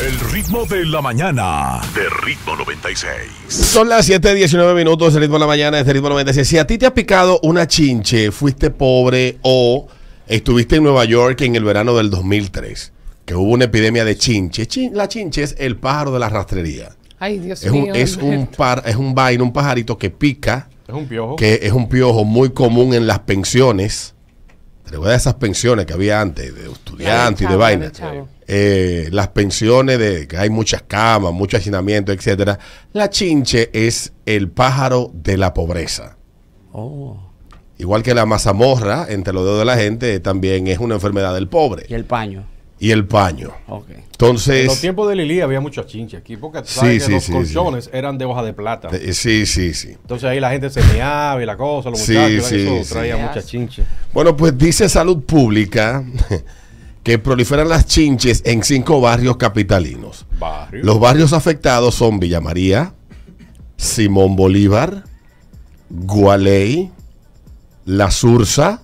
El ritmo de la mañana. De ritmo 96. Son las 7:19 minutos. del ritmo de la mañana de ritmo 96. Si a ti te ha picado una chinche, fuiste pobre o estuviste en Nueva York en el verano del 2003, que hubo una epidemia de chinche. la chinche es el pájaro de la rastrería. Ay, Dios es un, mío. Es un, par, es un vaino, un pajarito que pica. Es un piojo. Que es un piojo muy común en las pensiones. Te recuerdas esas pensiones que había antes, de estudiantes y de, de vainas. Eh, las pensiones de que hay muchas camas, mucho hacinamiento, etcétera, la chinche es el pájaro de la pobreza. Oh. Igual que la mazamorra, entre los dedos de la gente, también es una enfermedad del pobre. Y el paño. Y el paño. Entonces. En los tiempos de Lili había muchas chinches aquí, porque los colchones eran de hoja de plata. Eh, sí, sí, sí. Entonces ahí la gente se meaba y la cosa, los muchachos, traía muchas chinches. Bueno, pues dice Salud Pública que proliferan las chinches en cinco barrios capitalinos. Los barrios afectados son Villa María, Simón Bolívar, Gualey, La Sursa,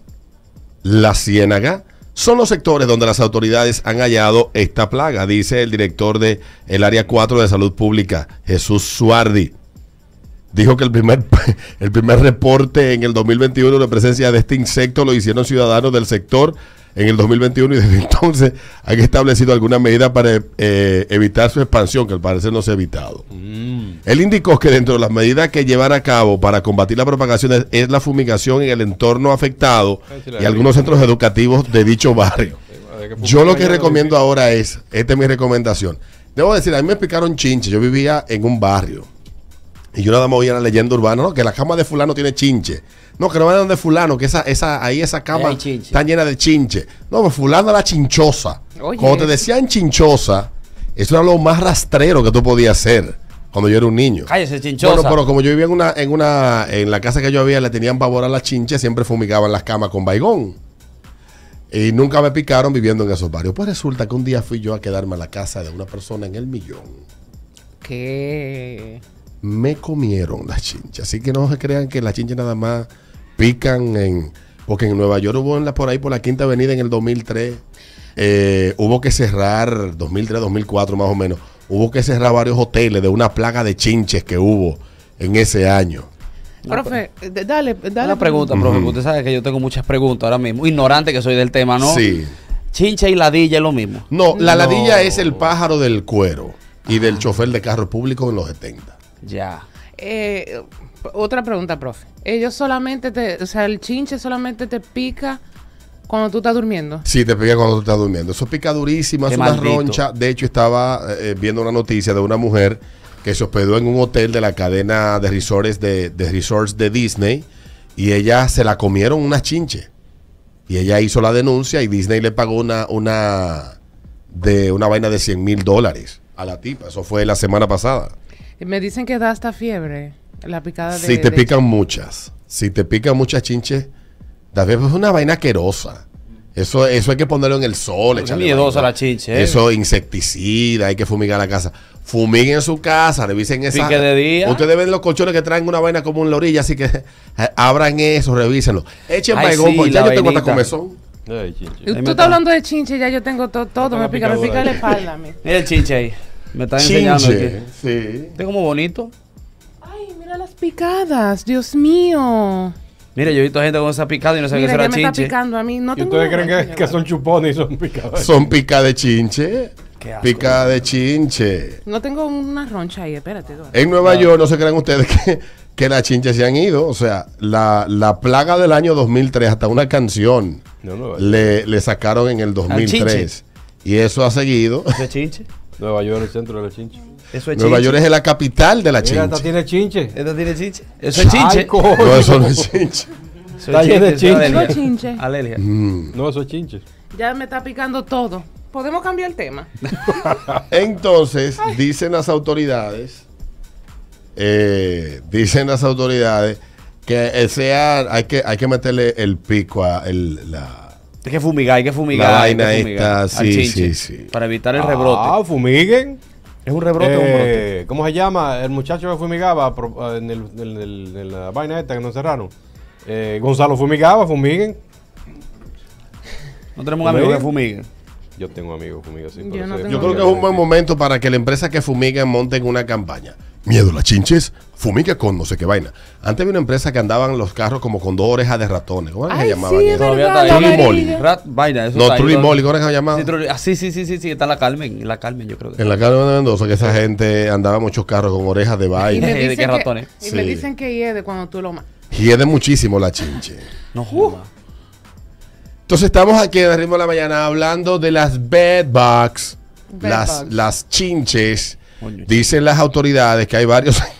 La Ciénaga. Son los sectores donde las autoridades han hallado esta plaga, dice el director del el Área 4 de Salud Pública, Jesús Suardi. Dijo que el primer, el primer reporte en el 2021 de presencia de este insecto lo hicieron ciudadanos del sector en el 2021 y desde entonces han establecido algunas medidas para eh, evitar su expansión, que al parecer no se ha evitado. Mm. Él indicó que dentro de las medidas que llevar a cabo para combatir la propagación es, la fumigación en el entorno afectado ah, y algunos centros educativos de dicho barrio. Yo lo que recomiendo ahora es, esta es mi recomendación. Debo decir, a mí me picaron chinches, yo vivía en un barrio y yo nada más a la leyenda urbana, ¿no? Que la cama de fulano tiene chinche. No, que no vayan donde fulano, que esa, ahí esa cama está llena de chinche. No, pues fulano la chinchosa. como te decían chinchosa, eso era lo más rastrero que tú podías hacer cuando yo era un niño. Cállese, chinchosa. pero como yo vivía en una, en una, en la casa que yo había, le tenían pavor a la chinche, siempre fumigaban las camas con baigón. Y nunca me picaron viviendo en esos barrios. Pues resulta que un día fui yo a quedarme a la casa de una persona en el millón. ¿Qué? me comieron las chinches, Así que no se crean que las chinchas nada más pican en... Porque en Nueva York hubo la, por ahí, por la Quinta Avenida en el 2003, eh, hubo que cerrar, 2003, 2004 más o menos, hubo que cerrar varios hoteles de una plaga de chinches que hubo en ese año. Profe, dale, dale. Una pregunta, profe. porque Usted sabe que yo tengo muchas preguntas ahora mismo. Ignorante que soy del tema, ¿no? Sí. Chincha y ladilla es lo mismo. No, la ladilla es el pájaro del cuero y del ah. chofer de carro público en los 70. Ya. Eh, otra pregunta, profe. Ellos solamente te, o sea, el chinche solamente te pica cuando tú estás durmiendo. Sí, te pica cuando tú estás durmiendo. Eso pica durísimo, es una roncha. De hecho, estaba eh, eh, viendo una noticia de una mujer que se hospedó en un hotel de la cadena de resorts de, resorts de Disney y ella se la comieron una chinche. Y ella hizo la denuncia y Disney le pagó una, una, de, una vaina de 100 mil dólares a la tipa. Eso fue la semana pasada. Me dicen que da hasta fiebre la picada de Si te pican muchas, si te pican muchas chinches, da vez pues es una vaina querosa Eso, eso hay que ponerlo en el sol. Es miedosa la chinche. ¿eh? Eso insecticida, hay que fumigar la casa. Fumiguen su casa, revisen esa. Ustedes ven los colchones que traen una vaina como en la orilla, así que eh, abran eso, revísenlo. Echen pegón, porque ya yo tengo hasta comezón. Ay, Tú estás hablando de chinche, ya yo tengo todo, me pica, la espalda Mira el chinche ahí. Me están enseñando aquí. Sí. Está como bonito. Ay, mira las picadas. Dios mío. Mira, yo he visto gente con esa picada y no sabía que eso era me Está picando a mí. No ¿Y ustedes creen que, son chupones y son picadas? Son picadas de chinche. Picada de chinche. No tengo una roncha ahí, espérate. En Nueva York no se crean ustedes que, que las chinches se han ido. O sea, la, la plaga del año 2003, hasta una canción le, le, sacaron en el 2003. Y eso ha seguido. ¿De chinche? Nueva York es el centro de la chinche. Eso es Nueva York es la capital de la chinche. Esta tiene chinche. Esta tiene chinche. Eso es chinche. no, eso no es chinche. Eso es De chinche. Eso chinche. Alelia. Mm. No, eso es chinche. Ya me está picando todo. Podemos cambiar el tema. Entonces, dicen las autoridades, eh, dicen las autoridades que hay que, hay que meterle el pico a el, la, hay que fumigar, hay que fumigar. La vaina sí, sí, sí. Para evitar el ah, rebrote. Ah, fumiguen. ¿Es un rebrote eh, ¿Cómo se llama? El muchacho que fumigaba eh, en, la vaina esta que nos cerraron. Eh, Gonzalo fumigaba, fumiguen. ¿No tenemos un amigo que fumigue? Yo tengo amigos que Yo, creo que es un buen momento para que la empresa que fumiga monte una campaña miedo las chinches, fumica con no sé qué vaina. Antes había una empresa que andaban los carros como con dos orejas de ratones. ¿Cómo que se llamaba? Sí, Molly. no, Trulli Molly, ah, ¿cómo se llamaba? Sí, sí, sí, sí, sí, está la Carmen, la Carmen yo creo que. En la Carmen de Mendoza, que esa gente andaba muchos carros con orejas de vaina. Y me dicen que hiede cuando tú lo matas. Hiede muchísimo la chinche. No joda. Entonces estamos aquí en el ritmo de la mañana hablando de las bed las, las chinches Dicen las autoridades que hay varios.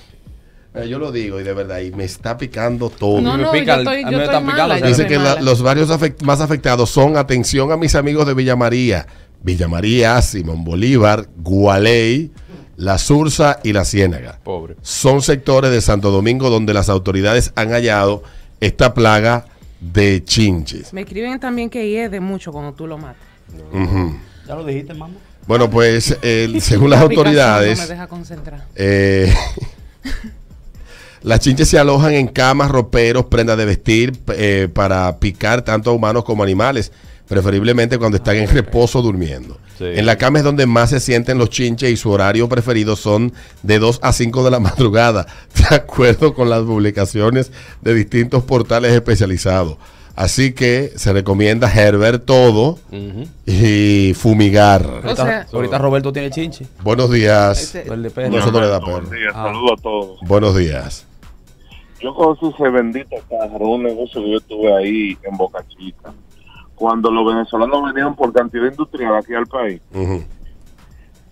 Eh, yo lo digo y de verdad, y me está picando todo. No, me que los varios más afectados son, atención a mis amigos de Villamaría Villamaría, Simón Bolívar, Gualey, La Sursa y La Ciénaga. Pobre. Son sectores de Santo Domingo donde las autoridades han hallado esta plaga de chinches. Me escriben también que hiede mucho cuando tú lo matas. ¿Ya lo dijiste, mamá? Bueno, pues eh, según las autoridades, eh, las chinches se alojan en camas, roperos, prendas de vestir eh, para picar tanto a humanos como animales, preferiblemente cuando están en reposo durmiendo. En la cama es donde más se sienten los chinches y su horario preferido son de 2 a 5 de la madrugada, de acuerdo con las publicaciones de distintos portales especializados. Así que se recomienda herver todo y fumigar. ahorita, Roberto tiene chinche. Buenos días. Este, Nosotros le da Buenos días, ah. saludos a todos. Buenos días. Yo conocí ese bendito carro un negocio que yo tuve ahí en Boca Chica. Cuando los venezolanos venían por cantidad industrial aquí al país,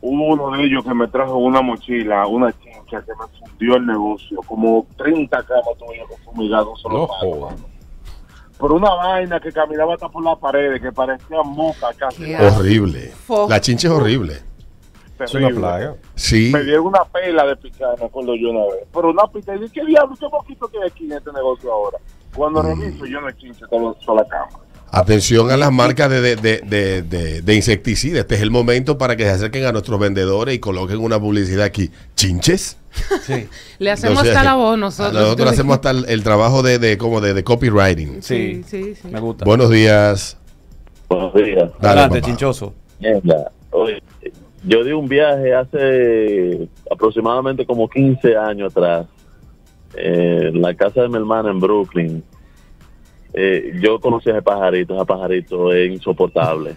hubo uno de ellos que me trajo una mochila, una chincha que me fundió el negocio. Como 30 camas tuve yo solo por una vaina que caminaba hasta por las paredes, que parecía moca casi. Horrible. la chincha es horrible. Es una plaga. Sí. Me dieron una pela de pizarra cuando yo una vez. Pero una dije, ¿qué diablo? ¿Qué poquito que hay aquí en este negocio ahora? Cuando mm. reviso, yo no chinche, todo a la cama. Atención a las marcas de, de, de, de, Este es el momento para que se acerquen a nuestros vendedores y coloquen una publicidad aquí. ¿Chinches? le hacemos hasta la voz nosotros. Nosotros hacemos hasta el, trabajo de, como de, copywriting. Sí, sí, sí. Me gusta. Buenos días. Buenos días. Adelante, chinchoso. yo di un viaje hace aproximadamente como 15 años atrás. Eh, en la casa de mi hermana en Brooklyn eh, yo conocí a ese pajarito, ese pajarito es insoportable.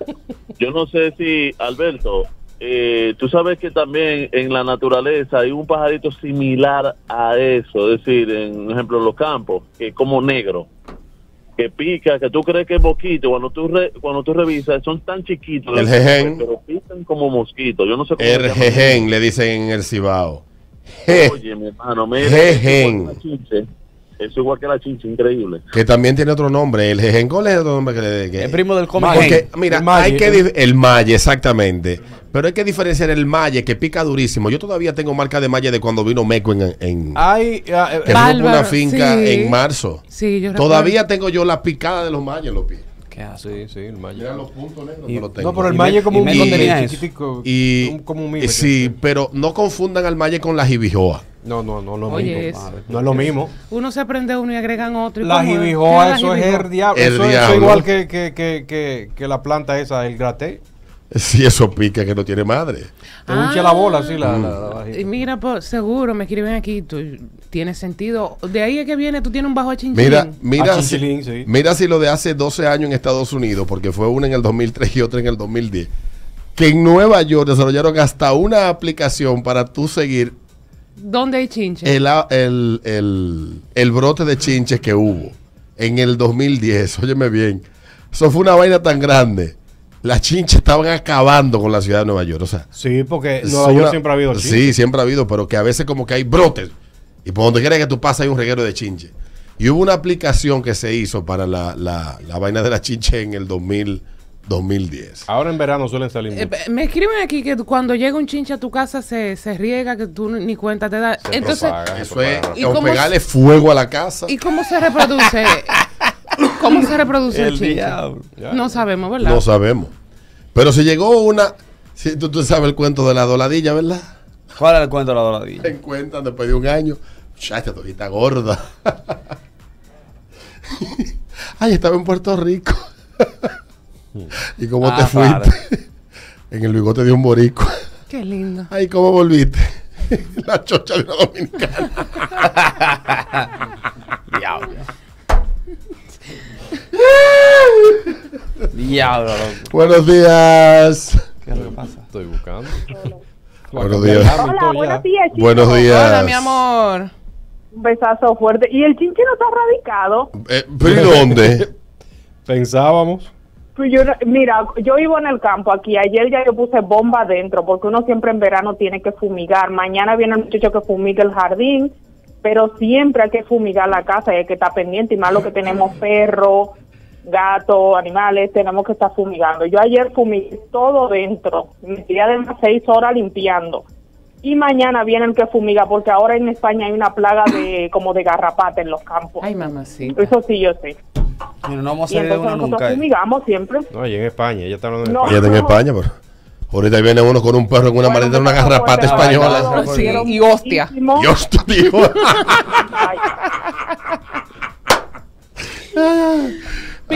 yo no sé si, Alberto, eh, tú sabes que también en la naturaleza hay un pajarito similar a eso, es decir, en ejemplo, en los campos, que es como negro, que pica, que tú crees que es mosquito, cuando tú, cuando tú revisas, son tan chiquitos, pero pican como mosquito. Yo no sé cómo El jején, le dicen en el cibao. Oye, mi hermano, es igual que la chincha, increíble. Que también tiene otro nombre. El jejengol es otro nombre que le que... El primo del cómic. mira, el hay que. El malle, exactamente. Pero hay que diferenciar el malle que pica durísimo. Yo todavía tengo marca de malle de cuando vino Meco en. Ah, eh, que una finca en marzo. Sí, yo Todavía tengo yo la picada de los malles en los pies. Sí, sí, el malle. Mira los puntos negros. no, pero el malle como un chiquitico. Y, como un mime, Sí, pero no confundan al malle con la jibijoa. No, no, no, lo mismo. No es lo mismo. Uno se prende uno y agregan otro. Y la jibijoa, eso es el diablo. eso es igual que, que, que, que, la planta esa, el graté. Si eso pica que no tiene madre. Te la bola así la, la, mm. Mira, seguro me escriben aquí, tú, tiene sentido. De ahí es que viene, tú tienes un bajo de chinchilín. Mira, mira, mira si lo de hace 12 años en Estados Unidos, porque fue uno en el 2003 y otro en el 2010, que en Nueva York desarrollaron hasta una aplicación para tú seguir ¿Dónde hay chinches? El, el, brote de chinches que hubo en el 2010, óyeme bien. Eso fue una vaina tan grande las chinches estaban acabando con la ciudad de Nueva York. O sea, sí, porque Nueva York siempre ha habido Sí, siempre ha habido, pero que a veces como que hay brotes. Y por donde quiera que tú pases hay un reguero de chinches. Y hubo una aplicación que se hizo para la, vaina de las chinches en el 2000. 2010. Ahora en verano suelen salir. Eh, me escriben aquí que cuando llega un chinche a tu casa se, riega, que tú ni cuenta te da. Entonces, eso es. ¿y pegarle fuego a la casa. ¿Y cómo se reproduce? ¿Cómo se reproduce el, el No sabemos, ¿verdad? No sabemos. Pero si llegó una. Si tú, sabes el cuento de la doladilla, ¿verdad? ¿Cuál era el cuento de la doladilla? Se encuentran después de un año. esta todita gorda. Ay, estaba en Puerto Rico. ¿Y cómo ah, te fuiste? en el bigote de un borico. Qué lindo. Ay, ¿cómo volviste? la chocha de una dominicana. Diablo. Diablo, Buenos días. ¿Qué es lo que pasa? Estoy buscando. buenos días. Hola, buenos días, Buenos días. Hola, mi amor. Un besazo fuerte. ¿Y el chinche no está radicado? Eh, ¿Pero dónde? Pensábamos. Pues yo, mira, yo vivo en el campo aquí. Ayer ya yo puse bomba adentro porque uno siempre en verano tiene que fumigar. Mañana viene el muchacho que fumiga el jardín, pero siempre hay que fumigar la casa y hay que estar pendiente. Y más lo que tenemos perro, gatos, animales, tenemos que estar fumigando. Yo ayer fumigé todo dentro, me tiré además seis horas limpiando. Y mañana viene el que fumiga, porque ahora en España hay una plaga de como de garrapata en los campos. Ay, mamá sí Eso sí, yo sé. pero no hemos y nosotros ¿eh? fumigamos siempre. No, y en España, ya está hablando en España. Ya Ahorita viene uno con un perro, con una bueno, maleta, pues una garrapata española. y hostia. Y hostia,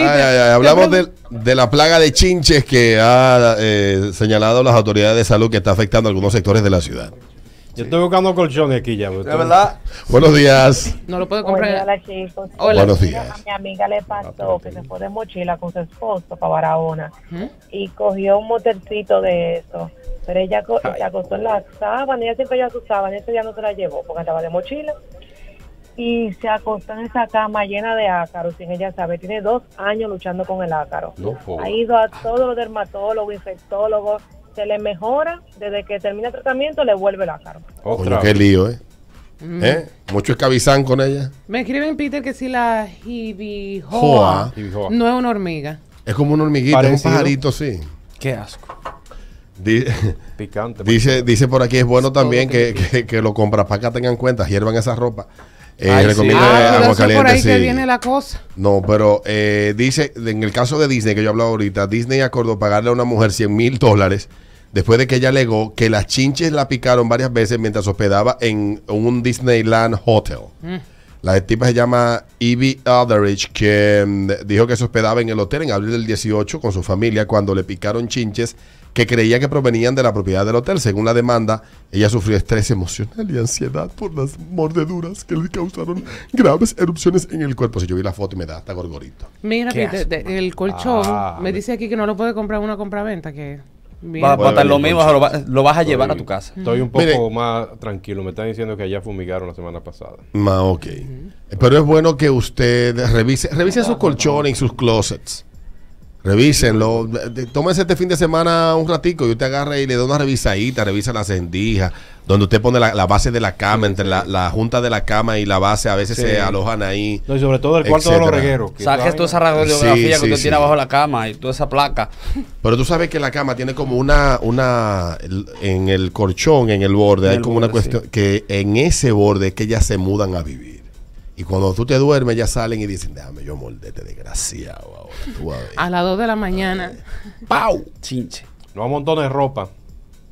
Hablamos de, la plaga de chinches que ha eh, señalado las autoridades de salud que está afectando algunos sectores de la ciudad. Yo estoy buscando colchones aquí ya. verdad. Buenos días. No lo puedo comprar. Hola, chicos. Hola. Buenos días. A mi amiga le pasó ah, que se fue de mochila con su esposo para Barahona y cogió un motorcito de eso. Pero ella se acostó en la sábana, ella siempre ya su sábana, ese día no se la llevó porque estaba de mochila y se acostó en esa cama llena de ácaro sin ella saber. Tiene dos años luchando con el ácaro. ha ido a todos los dermatólogos, infectólogos, se le mejora, desde que termina el tratamiento le vuelve el ácaro. Otra. qué lío, ¿eh? ¿eh? Mucho escabizán con ella. Me escriben, Peter, que si la jibijoa no es una hormiga. Es como una hormiguita, un pajarito, sí. Qué asco. Dice, Picante. Dice, dice por aquí, es bueno también que, que, lo compras para que tengan cuenta, hiervan esa ropa eh, ah, por ahí viene la cosa. No, pero eh, dice, en el caso de Disney, que yo he hablado ahorita, Disney acordó pagarle a una mujer 100 mil dólares después de que ella alegó que las chinches la picaron varias veces mientras hospedaba en un Disneyland Hotel. Mm. La tipa se llama Evie Alderich, que mm, dijo que se hospedaba en el hotel en abril del 18 con su familia cuando le picaron chinches que creía que provenían de la propiedad del hotel. Según la demanda, ella sufrió estrés emocional y ansiedad por las mordeduras que le causaron graves erupciones en el cuerpo. Si yo vi la foto y me da hasta gorgorito. Mira, el colchón me ah, dice aquí que no lo puede comprar una compraventa, que Va a lo mismo, lo, vas a llevar a tu casa. Estoy un poco más tranquilo. Me están diciendo que allá fumigaron la semana pasada. Ma, ok. Eh, pero es bueno que usted revise, revise sus colchones y sus closets. Revísenlo. Eh, Tómense este fin de semana un ratico y usted agarra y le da una revisadita, revisa las endijas, donde usted pone la, base de la cama, entre La, junta de la cama y la base, a veces se alojan ahí. No, y sobre todo el cuarto de los regueros. Saques toda esa radiografía que usted tiene abajo la cama y toda esa placa. Pero tú sabes que la cama tiene como una, una en el colchón, en el borde, hay como una cuestión que en ese borde es que ellas se mudan a vivir. Y cuando tú te duermes, ya salen y dicen, déjame yo mordete, este desgraciado. a, las 2 de la mañana. ¡Pau! Chinche. No hay un montón de ropa.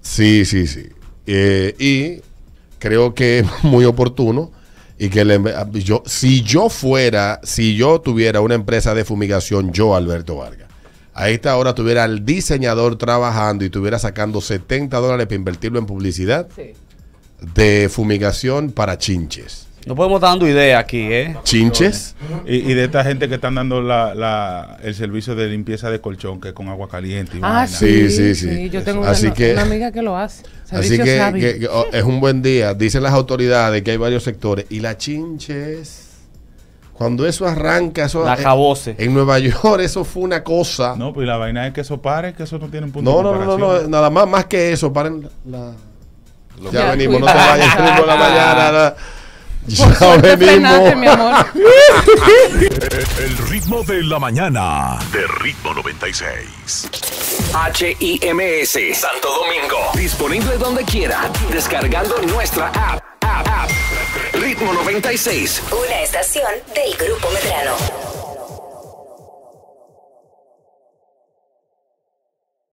Sí, sí, sí. Eh, y creo que es muy oportuno y que yo, si yo fuera, si yo tuviera una empresa de fumigación, yo, Alberto Vargas, a esta hora tuviera al diseñador trabajando y tuviera sacando 70 dólares para invertirlo en publicidad de fumigación para chinches. No podemos estar dando ideas aquí, ¿eh? Chinches. Y, de esta gente que están dando el servicio de limpieza de colchón, que es con agua caliente. Y ah, sí, sí, sí, Yo tengo una, amiga que lo hace. así que, oh, es un buen día. Dicen las autoridades que hay varios sectores. Y las chinches. Cuando eso arranca, eso. La cabose. En, Nueva York, eso fue una cosa. No, pues la vaina es que eso pare, que eso no tiene un punto no, de No, no, no, nada más, más que eso. Paren la. ya, venimos, no te vayas, la mañana mi amor. El ritmo de la mañana. De ritmo 96. H HIMS Santo Domingo. Disponible donde quiera. Descargando nuestra app. Ritmo 96. Una estación del Grupo Medrano.